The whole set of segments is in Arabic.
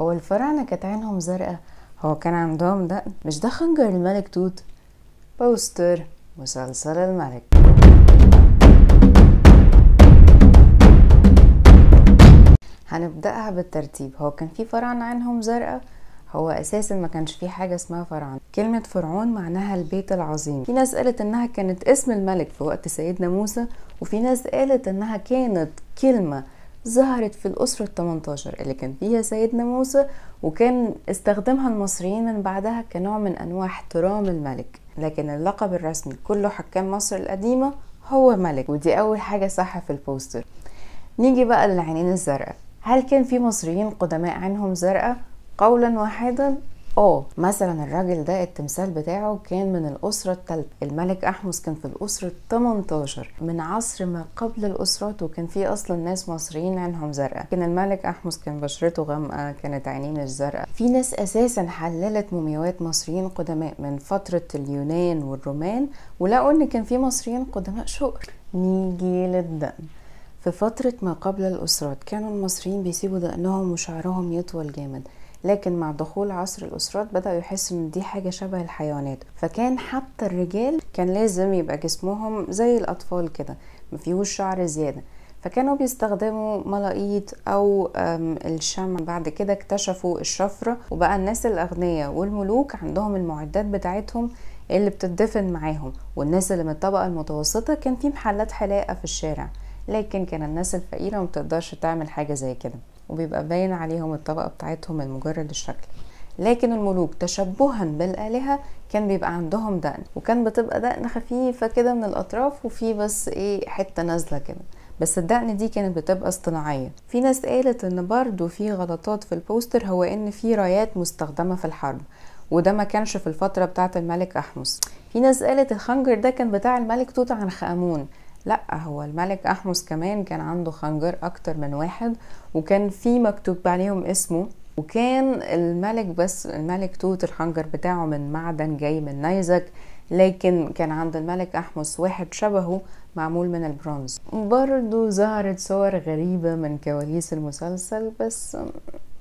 هو الفراعنة كانت عينهم زرقاء هو كان عندهم دقن مش ده خنجر الملك توت بوستر مسلسل الملك هنبدأها بالترتيب هو كان في فراعنة عينهم زرقاء هو اساسا ما كانش في حاجه اسمها فرعون كلمه فرعون معناها البيت العظيم في ناس قالت انها كانت اسم الملك في وقت سيدنا موسى وفي ناس قالت انها كانت كلمه ظهرت في الأسرة التمنتاشر اللي كان فيها سيدنا موسى وكان استخدمها المصريين من بعدها كنوع من أنواع احترام الملك لكن اللقب الرسمي كل حكام مصر القديمة هو ملك ودي أول حاجة صح في البوستر نيجي بقى للعينين الزرقاء هل كان في مصريين قدماء عينهم زرقاء قولا واحدا اه مثلا الراجل ده التمثال بتاعه كان من الاسره الثالثه الملك احمس كان في الاسره 18 من عصر ما قبل الاسرات وكان في اصلا ناس مصريين عينهم زرقاء كان الملك احمس كان بشرته غامقه كانت عينيه مش زرقاء في ناس اساسا حللت مومياوات مصريين قدماء من فتره اليونان والرومان ولقوا ان كان في مصريين قدماء شقر نيجي للدقن في فترة ما قبل الأسرات كانوا المصريين بيسيبوا دقنهم وشعرهم يطول جامد لكن مع دخول عصر الأسرات بدأ يحس إن دي حاجة شبه الحيوانات فكان حتى الرجال كان لازم يبقى جسمهم زي الأطفال كده مفيهوش شعر زيادة فكانوا بيستخدموا ملاقيط او الشمع بعد كده اكتشفوا الشفره وبقى الناس الاغنياء والملوك عندهم المعدات بتاعتهم اللي بتدفن معاهم والناس اللي من الطبقه المتوسطه كان في محلات حلاقه في الشارع لكن كان الناس الفقيره مبتقدرش تعمل حاجه زي كده وبيبقى باين عليهم الطبقة بتاعتهم من مجرد الشكل لكن الملوك تشبها بالآلهة كان بيبقى عندهم دقن وكان بتبقى دقن خفيفة كده من الأطراف وفي بس إيه حتة نازلة كده بس الدقن دي كانت بتبقى اصطناعية في ناس قالت ان برضو في غلطات في البوستر هو ان في رايات مستخدمة في الحرب وده ما كانش في الفترة بتاعة الملك أحمس في ناس قالت الخنجر ده كان بتاع الملك توت عنخ آمون لا هو الملك أحمس كمان كان عنده خنجر أكتر من واحد وكان في مكتوب عليهم اسمه وكان الملك بس الملك توت الخنجر بتاعه من معدن جاي من نيزك لكن كان عند الملك أحمس واحد شبهه معمول من البرونز برضو ظهرت صور غريبة من كواليس المسلسل بس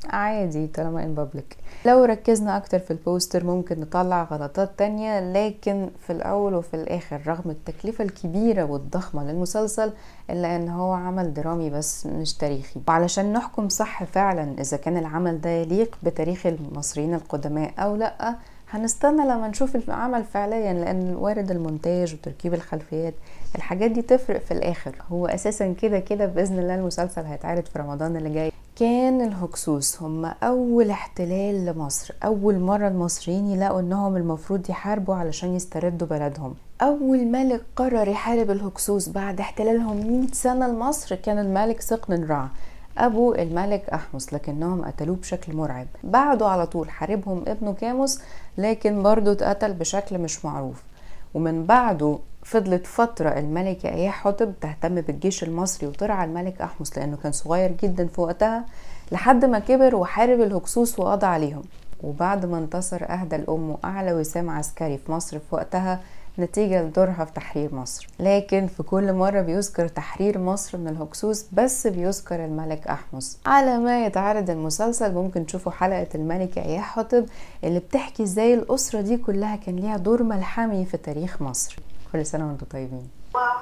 عادي طالما ان بابليك لو ركزنا اكتر في البوستر ممكن نطلع غلطات تانية لكن في الاول وفي الاخر رغم التكلفة الكبيرة والضخمة للمسلسل الا ان هو عمل درامي بس مش تاريخي وعلشان نحكم صح فعلا اذا كان العمل ده يليق بتاريخ المصريين القدماء او لأ هنستنى لما نشوف العمل فعليا لان وارد المونتاج وتركيب الخلفيات الحاجات دي تفرق في الاخر هو اساسا كده كده باذن الله المسلسل هيتعرض في رمضان اللي جاي كان الهكسوس هم اول احتلال لمصر اول مره المصريين يلاقوا انهم المفروض يحاربوا علشان يستردوا بلدهم اول ملك قرر يحارب الهكسوس بعد احتلالهم 100 سنه لمصر كان الملك سقن الرع أبو الملك أحمس لكنهم قتلوه بشكل مرعب بعده على طول حاربهم ابنه كاموس لكن برضه اتقتل بشكل مش معروف ومن بعده فضلت فترة الملكة إياه حطب تهتم بالجيش المصري وترعى الملك أحمس لأنه كان صغير جدا في وقتها لحد ما كبر وحارب الهكسوس وقضى عليهم وبعد ما انتصر أهدى الأم أعلى وسام عسكري في مصر في وقتها نتيجة لدورها في تحرير مصر لكن في كل مرة بيذكر تحرير مصر من الهكسوس بس بيذكر الملك أحمس على ما يتعرض المسلسل ممكن تشوفوا حلقة الملكة إياه حطب اللي بتحكي ازاي الأسرة دي كلها كان ليها دور ملحمي في تاريخ مصر كل سنة وانتم طيبين